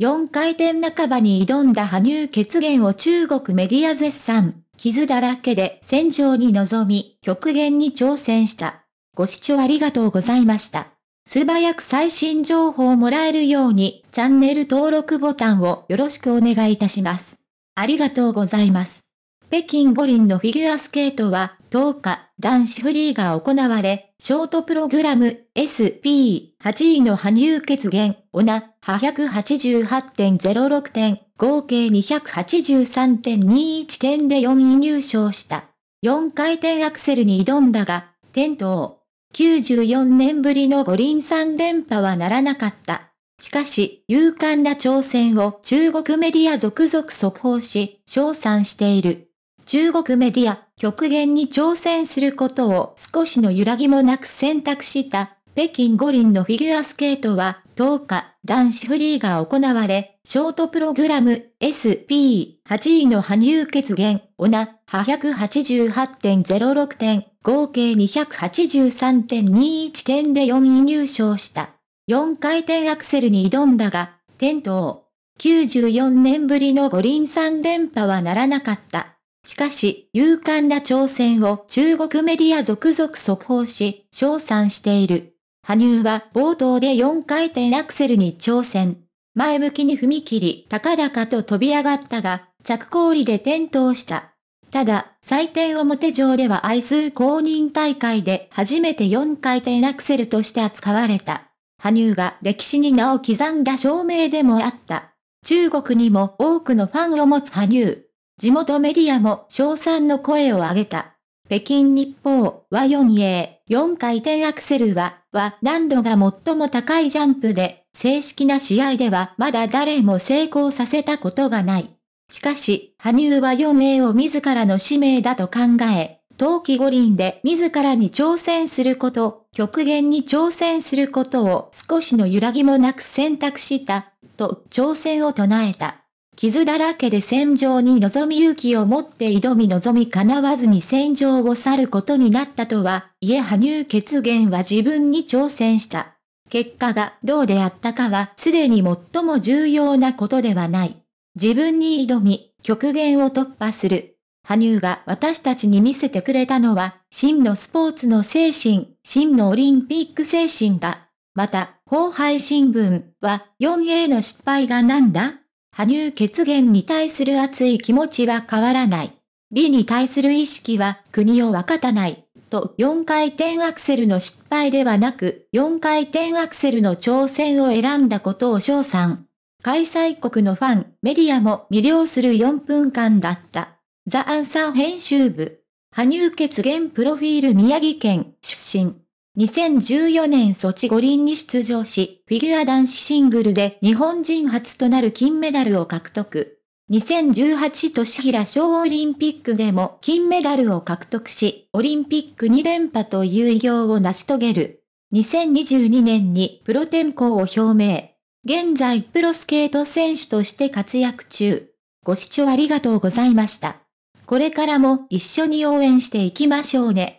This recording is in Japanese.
4回転半ばに挑んだ羽生結源を中国メディア絶賛、傷だらけで戦場に臨み、極限に挑戦した。ご視聴ありがとうございました。素早く最新情報をもらえるように、チャンネル登録ボタンをよろしくお願いいたします。ありがとうございます。北京五輪のフィギュアスケートは10日男子フリーが行われ、ショートプログラム SP8 位の羽生結弦、オナ、888.06点、合計283.21点で4位入賞した。4回転アクセルに挑んだが、転倒。94年ぶりの五輪3連覇はならなかった。しかし、勇敢な挑戦を中国メディア続々速報し、称賛している。中国メディア、極限に挑戦することを少しの揺らぎもなく選択した北京五輪のフィギュアスケートは10日、男子フリーが行われ、ショートプログラム SP8 位の羽生結弦、オナ、888.06点、合計283.21点で4位入賞した。4回転アクセルに挑んだが、転倒。94年ぶりの五輪3連覇はならなかった。しかし、勇敢な挑戦を中国メディア続々速報し、称賛している。羽生は冒頭で4回転アクセルに挑戦。前向きに踏み切り、高々と飛び上がったが、着氷で転倒した。ただ、採点表上では愛数公認大会で初めて4回転アクセルとして扱われた。羽生が歴史に名を刻んだ証明でもあった。中国にも多くのファンを持つ羽生。地元メディアも称賛の声を上げた。北京日報は 4A、4回転アクセルは、は難度が最も高いジャンプで、正式な試合ではまだ誰も成功させたことがない。しかし、羽生は 4A を自らの使命だと考え、冬季五輪で自らに挑戦すること、極限に挑戦することを少しの揺らぎもなく選択した、と挑戦を唱えた。傷だらけで戦場に望み勇気を持って挑み望み叶わずに戦場を去ることになったとは、いえ羽生血言は自分に挑戦した。結果がどうであったかはすでに最も重要なことではない。自分に挑み、極限を突破する。羽生が私たちに見せてくれたのは、真のスポーツの精神、真のオリンピック精神だ。また、後輩新聞は 4A の失敗がなんだ羽生血源に対する熱い気持ちは変わらない。美に対する意識は国を分かたない。と4回転アクセルの失敗ではなく、4回転アクセルの挑戦を選んだことを称賛。開催国のファン、メディアも魅了する4分間だった。ザ・アンサー編集部。羽生結弦プロフィール宮城県出身。2014年ソチ五輪に出場し、フィギュア男子シングルで日本人初となる金メダルを獲得。2018年平小オリンピックでも金メダルを獲得し、オリンピック2連覇という偉業を成し遂げる。2022年にプロ転向を表明。現在プロスケート選手として活躍中。ご視聴ありがとうございました。これからも一緒に応援していきましょうね。